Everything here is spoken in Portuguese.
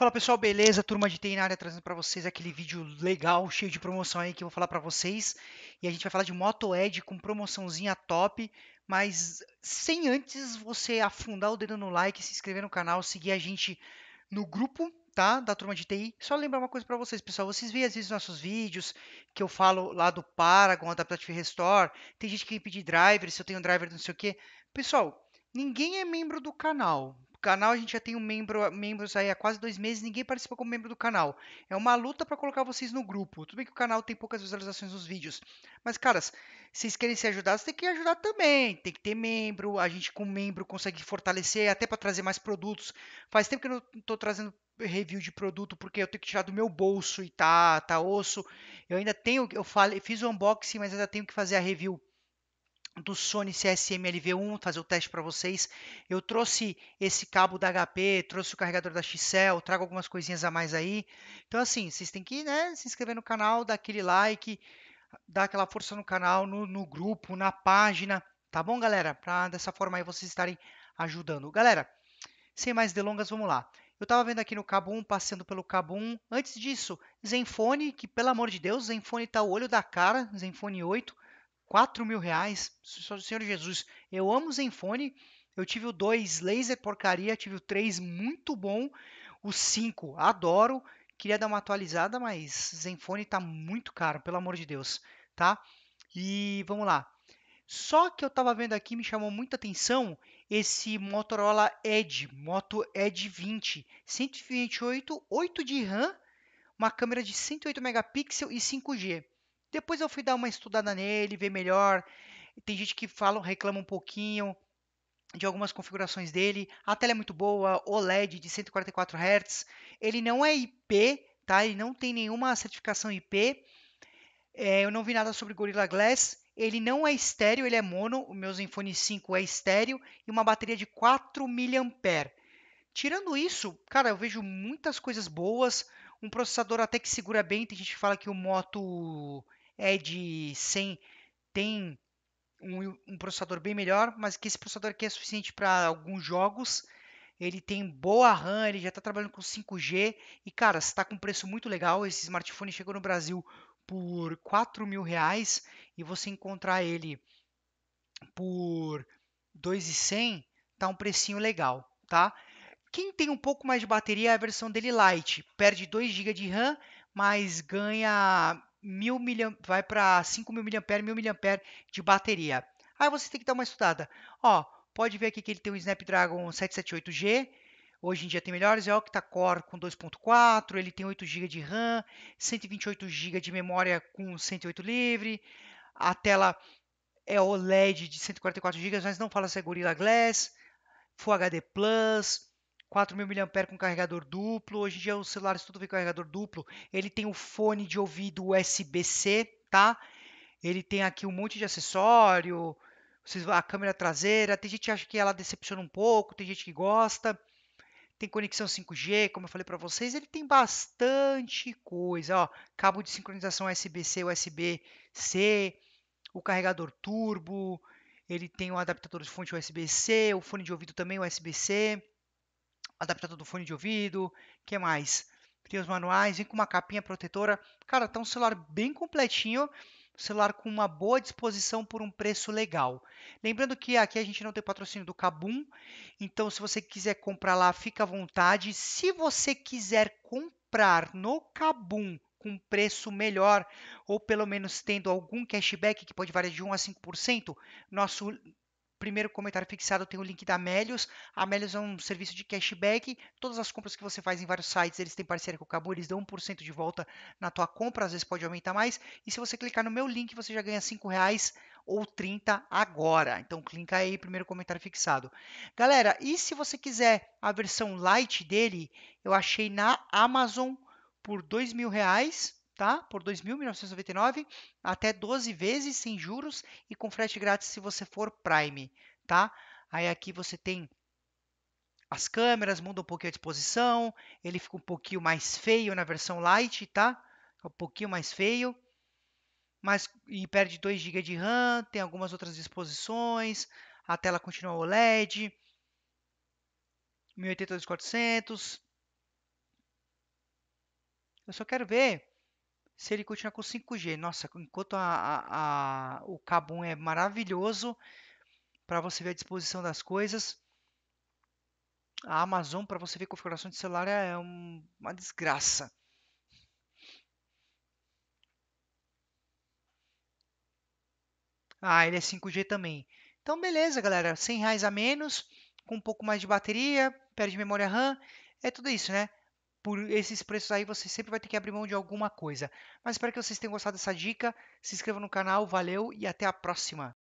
Fala pessoal, beleza? Turma de TI na área trazendo para vocês aquele vídeo legal, cheio de promoção aí que eu vou falar para vocês. E a gente vai falar de Moto Edge com promoçãozinha top, mas sem antes você afundar o dedo no like, se inscrever no canal, seguir a gente no grupo, tá? Da turma de TI. Só lembrar uma coisa para vocês, pessoal, vocês veem às vezes nossos vídeos que eu falo lá do Paragon, Adaptive Restore, tem gente que pede driver, se eu tenho driver, não sei o quê. Pessoal, ninguém é membro do canal, canal a gente já tem um membro, membros aí há quase dois meses, ninguém participa como membro do canal. É uma luta para colocar vocês no grupo. Tudo bem que o canal tem poucas visualizações nos vídeos. Mas, caras, vocês querem ser ajudados, tem que ajudar também. Tem que ter membro, a gente com membro consegue fortalecer, até para trazer mais produtos. Faz tempo que eu não estou trazendo review de produto porque eu tenho que tirar do meu bolso e tá, tá osso. Eu ainda tenho, eu falei, fiz o unboxing, mas ainda tenho que fazer a review do Sony CSM-LV1, fazer o teste para vocês. Eu trouxe esse cabo da HP, trouxe o carregador da Xcel, trago algumas coisinhas a mais aí. Então assim, vocês têm que né, se inscrever no canal, dar aquele like, dar aquela força no canal, no, no grupo, na página, tá bom, galera? Para dessa forma aí vocês estarem ajudando. Galera, sem mais delongas, vamos lá. Eu estava vendo aqui no cabo 1, passando pelo cabo 1. Antes disso, Zenfone, que pelo amor de Deus, Zenfone tá o olho da cara, Zenfone 8. 4 mil reais, Senhor Jesus, eu amo o Zenfone, eu tive o 2 laser porcaria, tive o 3 muito bom, o 5 adoro, queria dar uma atualizada, mas Zenfone tá muito caro, pelo amor de Deus, tá? E vamos lá. Só que eu tava vendo aqui, me chamou muita atenção esse Motorola Edge, Moto Edge 20, 128, 8 de RAM, uma câmera de 108 megapixels e 5G. Depois eu fui dar uma estudada nele, ver melhor. Tem gente que fala, reclama um pouquinho de algumas configurações dele. A tela é muito boa, OLED de 144 Hz. Ele não é IP, tá? Ele não tem nenhuma certificação IP. É, eu não vi nada sobre Gorilla Glass. Ele não é estéreo, ele é mono. O meu Zenfone 5 é estéreo e uma bateria de 4 mAh. Tirando isso, cara, eu vejo muitas coisas boas. Um processador até que segura bem. Tem gente que fala que o Moto é de 100, tem um, um processador bem melhor, mas que esse processador aqui é suficiente para alguns jogos. Ele tem boa RAM, ele já está trabalhando com 5G. E cara, está com um preço muito legal. Esse smartphone chegou no Brasil por 4 mil reais e você encontrar ele por 2,100 tá um precinho legal, tá? Quem tem um pouco mais de bateria é a versão dele light, perde 2 GB de RAM, mas ganha mil miliam, vai para 5 mil miliampere, mil miliampere de bateria. Aí você tem que dar uma estudada. Ó, pode ver aqui que ele tem um Snapdragon 778G, hoje em dia tem melhores, é octa-core com 2.4, ele tem 8 GB de RAM, 128 GB de memória com 108 livre, a tela é OLED de 144 GB, mas não fala se é Gorilla Glass, Full HD Plus, 4000 mAh com carregador duplo. Hoje em dia os celulares tudo vem com carregador duplo. Ele tem o fone de ouvido USB-C, tá? Ele tem aqui um monte de acessório, a câmera traseira. Tem gente que acha que ela decepciona um pouco, tem gente que gosta. Tem conexão 5G, como eu falei para vocês, ele tem bastante coisa, ó. Cabo de sincronização USB-C, USB-C, o carregador turbo, ele tem um adaptador de fonte USB-C, o fone de ouvido também USB-C adaptador do fone de ouvido, que mais? Tem os manuais, vem com uma capinha protetora. Cara, tá um celular bem completinho, celular com uma boa disposição por um preço legal. Lembrando que aqui a gente não tem patrocínio do Kabum, então se você quiser comprar lá, fica à vontade. Se você quiser comprar no Kabum com preço melhor, ou pelo menos tendo algum cashback que pode variar de 1 a 5%, nosso primeiro comentário fixado tem o link da Melios. A Melios é um serviço de cashback. Todas as compras que você faz em vários sites, eles têm parceria com o Cabo, eles dão 1% de volta na tua compra, às vezes pode aumentar mais. E se você clicar no meu link, você já ganha R$ 5 reais ou 30 agora. Então clica aí, primeiro comentário fixado. Galera, e se você quiser a versão light dele, eu achei na Amazon por R$ 2.000 reais tá? Por R$ 2.999 até 12 vezes sem juros e com frete grátis se você for Prime, tá? Aí aqui você tem as câmeras, muda um pouquinho a disposição, ele fica um pouquinho mais feio na versão light, tá? Um pouquinho mais feio. Mas e perde 2 GB de RAM, tem algumas outras disposições, a tela continua OLED. 1080 400. Eu só quero ver se ele continuar com 5G. Nossa, enquanto a, a, a, o Kabum é maravilhoso para você ver a disposição das coisas, a Amazon para você ver configuração de celular é, é um, uma desgraça. Ah, ele é 5G também. Então, beleza, galera. 100 reais a menos, com um pouco mais de bateria, perde memória RAM, é tudo isso, né? por esses preços aí você sempre vai ter que abrir mão de alguma coisa. Mas espero que vocês tenham gostado dessa dica. Se inscreva no canal, valeu e até a próxima.